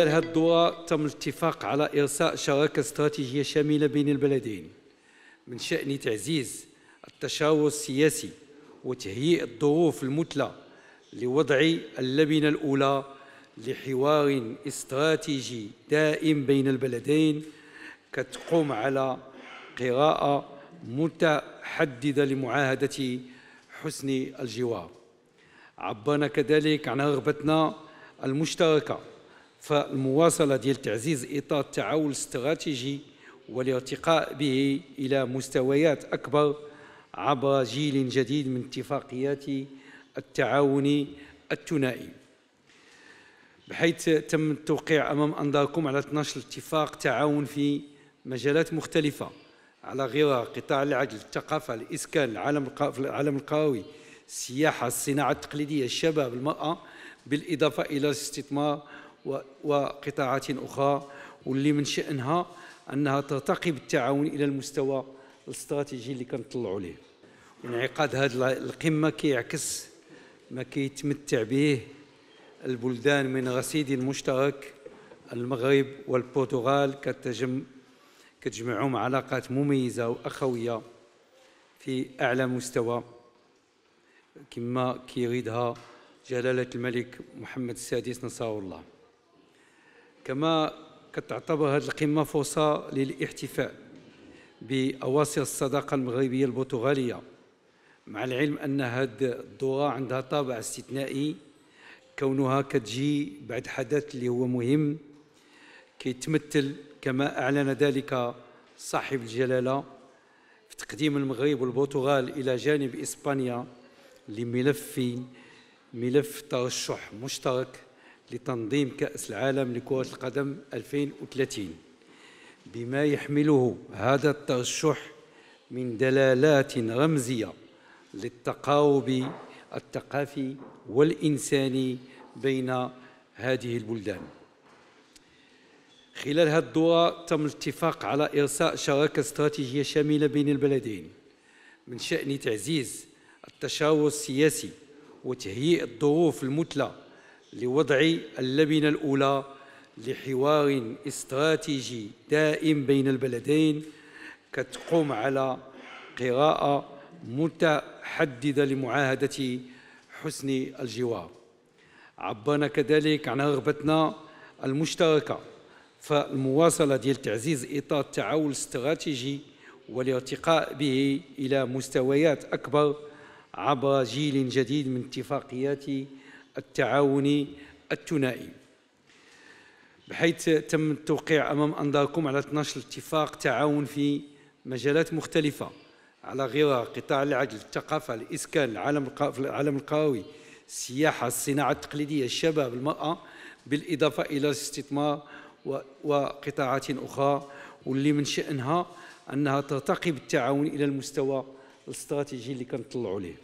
خلال هذه الدورة تم الاتفاق على إرساء شراكة استراتيجية شاملة بين البلدين من شأن تعزيز التشاور السياسي وتهيئ الظروف المثلى لوضع اللبنة الأولى لحوار استراتيجي دائم بين البلدين كتقوم على قراءة متحددة لمعاهدة حسن الجوار عبرنا كذلك عن رغبتنا المشتركه فالمواصلة ديال تعزيز إطار التعاون الاستراتيجي والارتقاء به إلى مستويات أكبر عبر جيل جديد من اتفاقيات التعاون الثنائي بحيث تم التوقيع أمام أنظاركم على 12 اتفاق تعاون في مجالات مختلفة على غرار قطاع العدل، الثقافة، الإسكان، العالم العالم القروي، السياحة، الصناعة التقليدية، الشباب، المرأة، بالإضافة إلى الاستثمار وقطاعات أخرى واللي من شأنها أنها ترتقي بالتعاون إلى المستوى الاستراتيجي اللي كنطلعوا ليه انعقاد هذه القمة كيعكس ما كيتمتع به البلدان من رصيد مشترك المغرب والبرتغال كتجم كتجمعهم علاقات مميزة وأخوية في أعلى مستوى كما كيريدها جلالة الملك محمد السادس نصره الله كما كتعتبر هذه القمة فرصة للاحتفاء بأواصر الصداقة المغربية البرتغالية مع العلم أن هذه الدورة عندها طابع استثنائي كونها كتجي بعد حدث اللي هو مهم كيتمثل كما أعلن ذلك صاحب الجلالة في تقديم المغرب والبرتغال إلى جانب إسبانيا لملف ملف ترشح مشترك لتنظيم كأس العالم لكرة القدم 2030 بما يحمله هذا الترشح من دلالات رمزية للتقارب الثقافي والإنساني بين هذه البلدان خلال هذه الدورة تم الاتفاق على إرساء شراكة استراتيجية شاملة بين البلدين من شأن تعزيز التشاور السياسي وتهيئ الظروف المثلى لوضع اللبنة الأولى لحوار استراتيجي دائم بين البلدين كتقوم على قراءة متحددة لمعاهدة حسن الجوار عبرنا كذلك عن رغبتنا المشتركة فالمواصلة ديال تعزيز إطار التعاون الاستراتيجي والارتقاء به إلى مستويات أكبر عبر جيل جديد من اتفاقيات التعاوني الثنائي بحيث تم التوقيع أمام أنظاركم على 12 اتفاق تعاون في مجالات مختلفة على غرار قطاع العدل، الثقافة، الإسكان، العالم العالم القروي، السياحة، الصناعة التقليدية، الشباب، المرأة بالإضافة إلى الاستثمار وقطاعات أخرى واللي من شأنها أنها ترتقي بالتعاون إلى المستوى الاستراتيجي اللي كنطلعوا ليه.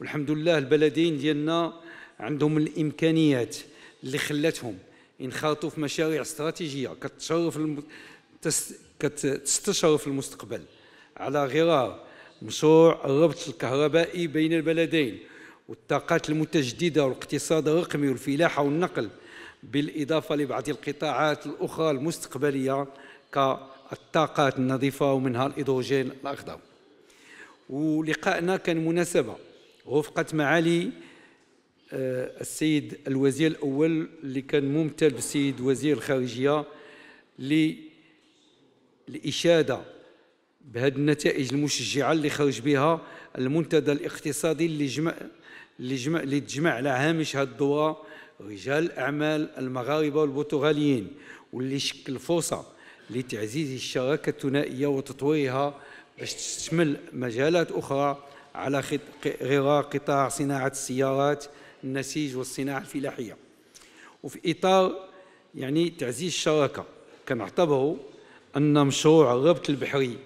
والحمد لله البلدين ديالنا عندهم الامكانيات اللي خلاتهم ينخرطوا في مشاريع استراتيجيه كتشرف الم... تس... كتستشرف في المستقبل على غرار مشروع الربط الكهربائي بين البلدين والطاقات المتجدده والاقتصاد الرقمي والفلاحه والنقل بالاضافه لبعض القطاعات الاخرى المستقبليه كالطاقات النظيفه ومنها الهيدروجين الاخضر ولقائنا كان مناسبه وفقت معالي آه، السيد الوزير الأول اللي كان ممتل بالسيد وزير الخارجية للإشادة بهذه النتائج المشجعة اللي خرج بها المنتدى الاقتصادي اللي جمع اللي جمع اللي تجمع على هامش هذه الدورة رجال الأعمال المغاربة والبرتغاليين واللي شكل فرصة لتعزيز الشراكة الثنائية وتطويرها باش تشمل مجالات أخرى على غرار قطاع صناعة السيارات النسيج والصناعة الفلاحية وفي إطار يعني تعزيز الشراكة كنعتبروا أن مشروع الربط البحري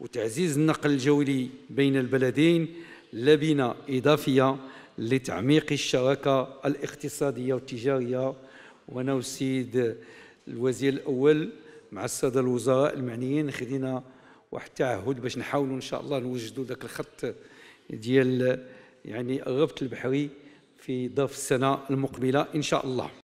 وتعزيز النقل الجوي بين البلدين لبنة إضافية لتعميق الشراكة الاقتصادية والتجارية وأنا وسيد الوزير الأول مع السادة الوزراء المعنيين خدينا واحد التعهد باش نحاولوا إن شاء الله نوجدوا ذاك الخط ديال يعني الربط البحري في ضيف السنة المقبلة إن شاء الله